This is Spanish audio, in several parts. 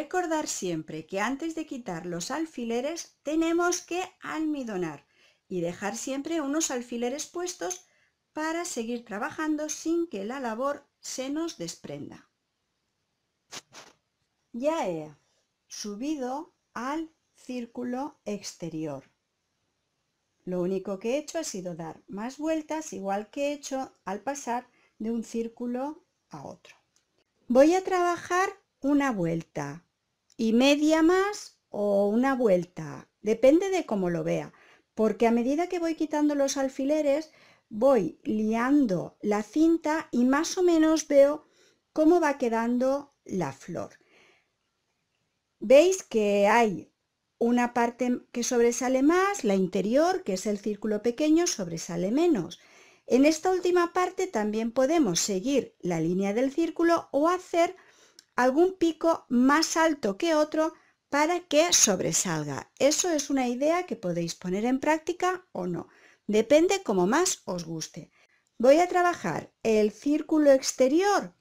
Recordar siempre que antes de quitar los alfileres tenemos que almidonar y dejar siempre unos alfileres puestos para seguir trabajando sin que la labor se nos desprenda. Ya he subido al círculo exterior. Lo único que he hecho ha sido dar más vueltas, igual que he hecho al pasar de un círculo a otro. Voy a trabajar una vuelta y media más o una vuelta, depende de cómo lo vea, porque a medida que voy quitando los alfileres, voy liando la cinta y más o menos veo cómo va quedando la flor. Veis que hay una parte que sobresale más, la interior, que es el círculo pequeño, sobresale menos. En esta última parte también podemos seguir la línea del círculo o hacer algún pico más alto que otro para que sobresalga. Eso es una idea que podéis poner en práctica o no. Depende como más os guste. Voy a trabajar el círculo exterior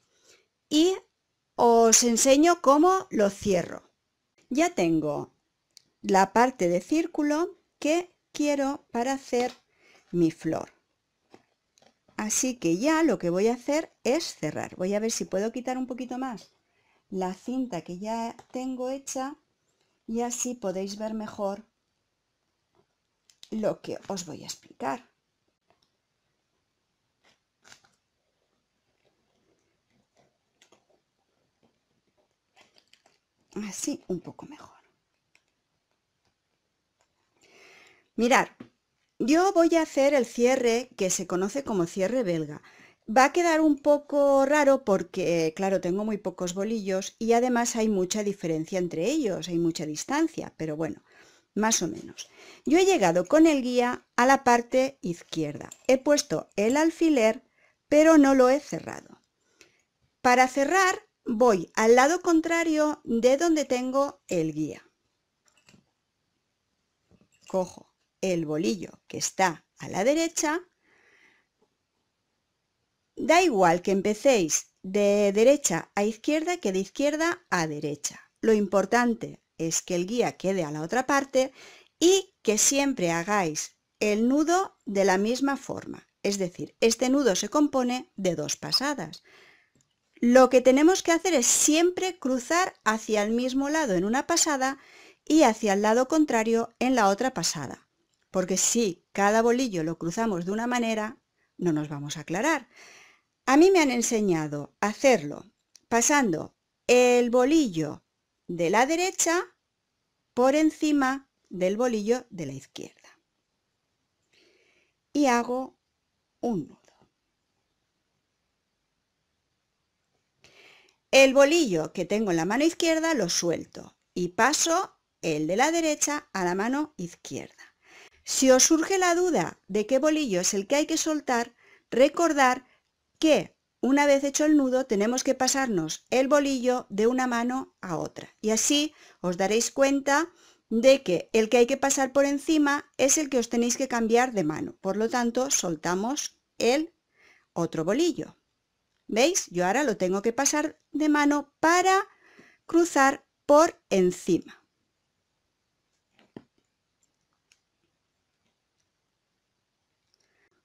y os enseño cómo lo cierro. Ya tengo la parte de círculo que quiero para hacer mi flor. Así que ya lo que voy a hacer es cerrar. Voy a ver si puedo quitar un poquito más la cinta que ya tengo hecha y así podéis ver mejor lo que os voy a explicar. Así un poco mejor. Mirad, yo voy a hacer el cierre que se conoce como cierre belga. Va a quedar un poco raro porque, claro, tengo muy pocos bolillos y además hay mucha diferencia entre ellos, hay mucha distancia, pero bueno, más o menos. Yo he llegado con el guía a la parte izquierda. He puesto el alfiler, pero no lo he cerrado. Para cerrar, voy al lado contrario de donde tengo el guía. Cojo el bolillo que está a la derecha Da igual que empecéis de derecha a izquierda que de izquierda a derecha. Lo importante es que el guía quede a la otra parte y que siempre hagáis el nudo de la misma forma. Es decir, este nudo se compone de dos pasadas. Lo que tenemos que hacer es siempre cruzar hacia el mismo lado en una pasada y hacia el lado contrario en la otra pasada. Porque si cada bolillo lo cruzamos de una manera, no nos vamos a aclarar. A mí me han enseñado a hacerlo pasando el bolillo de la derecha por encima del bolillo de la izquierda. Y hago un nudo. El bolillo que tengo en la mano izquierda lo suelto y paso el de la derecha a la mano izquierda. Si os surge la duda de qué bolillo es el que hay que soltar, recordar que una vez hecho el nudo tenemos que pasarnos el bolillo de una mano a otra y así os daréis cuenta de que el que hay que pasar por encima es el que os tenéis que cambiar de mano. Por lo tanto, soltamos el otro bolillo. ¿Veis? Yo ahora lo tengo que pasar de mano para cruzar por encima.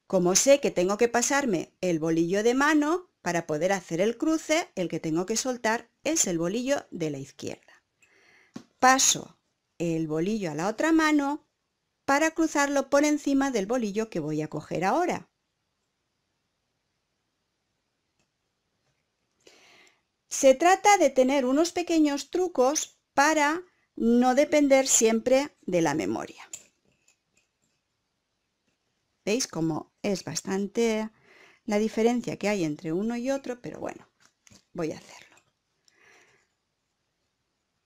Como sé que tengo que pasarme el bolillo de mano para poder hacer el cruce, el que tengo que soltar es el bolillo de la izquierda. Paso el bolillo a la otra mano para cruzarlo por encima del bolillo que voy a coger ahora. Se trata de tener unos pequeños trucos para no depender siempre de la memoria. ¿Veis cómo es bastante la diferencia que hay entre uno y otro, pero bueno, voy a hacerlo.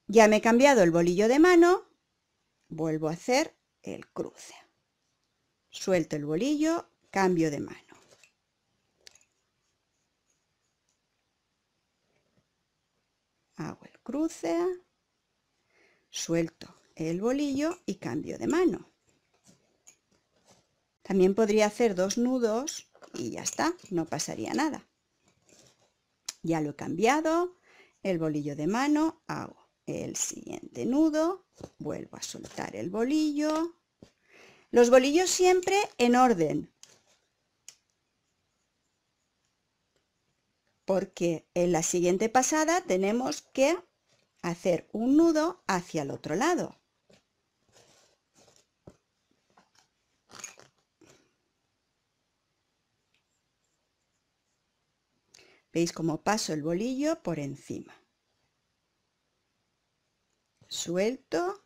Ya me he cambiado el bolillo de mano, vuelvo a hacer el cruce. Suelto el bolillo, cambio de mano. Hago el cruce, suelto el bolillo y cambio de mano. También podría hacer dos nudos y ya está, no pasaría nada. Ya lo he cambiado, el bolillo de mano, hago el siguiente nudo, vuelvo a soltar el bolillo. Los bolillos siempre en orden. Porque en la siguiente pasada tenemos que hacer un nudo hacia el otro lado. Veis cómo paso el bolillo por encima. Suelto,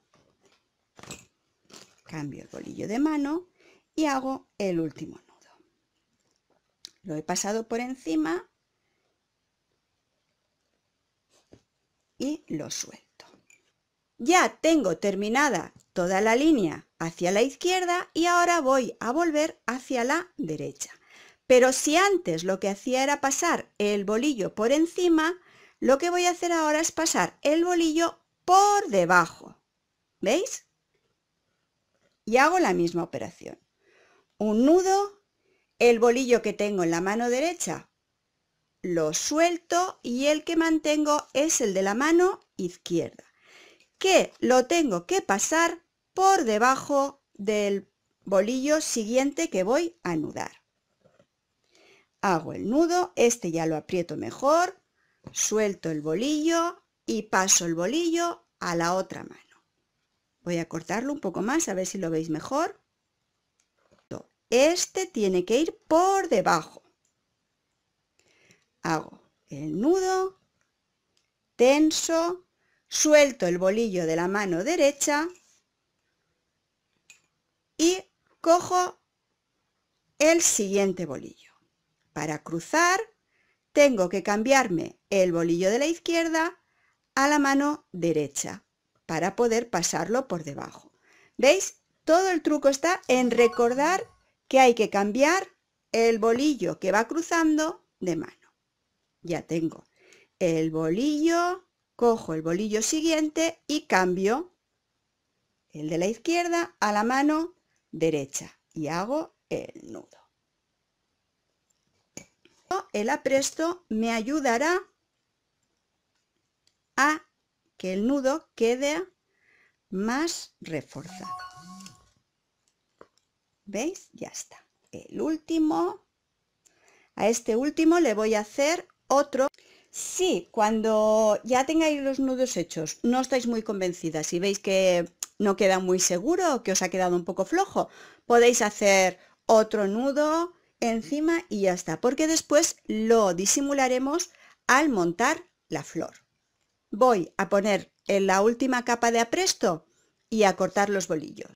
cambio el bolillo de mano y hago el último nudo. Lo he pasado por encima y lo suelto. Ya tengo terminada toda la línea hacia la izquierda y ahora voy a volver hacia la derecha. Pero si antes lo que hacía era pasar el bolillo por encima, lo que voy a hacer ahora es pasar el bolillo por debajo. ¿Veis? Y hago la misma operación. Un nudo, el bolillo que tengo en la mano derecha lo suelto y el que mantengo es el de la mano izquierda, que lo tengo que pasar por debajo del bolillo siguiente que voy a anudar hago el nudo, este ya lo aprieto mejor, suelto el bolillo y paso el bolillo a la otra mano. Voy a cortarlo un poco más a ver si lo veis mejor. Este tiene que ir por debajo. Hago el nudo, tenso, suelto el bolillo de la mano derecha y cojo el siguiente bolillo. Para cruzar, tengo que cambiarme el bolillo de la izquierda a la mano derecha para poder pasarlo por debajo. ¿Veis? Todo el truco está en recordar que hay que cambiar el bolillo que va cruzando de mano. Ya tengo el bolillo, cojo el bolillo siguiente y cambio el de la izquierda a la mano derecha y hago el nudo el apresto me ayudará a que el nudo quede más reforzado. ¿Veis? Ya está. El último. A este último le voy a hacer otro. Si cuando ya tengáis los nudos hechos no estáis muy convencidas y veis que no queda muy seguro que os ha quedado un poco flojo, podéis hacer otro nudo encima y ya está, porque después lo disimularemos al montar la flor. Voy a poner en la última capa de apresto y a cortar los bolillos.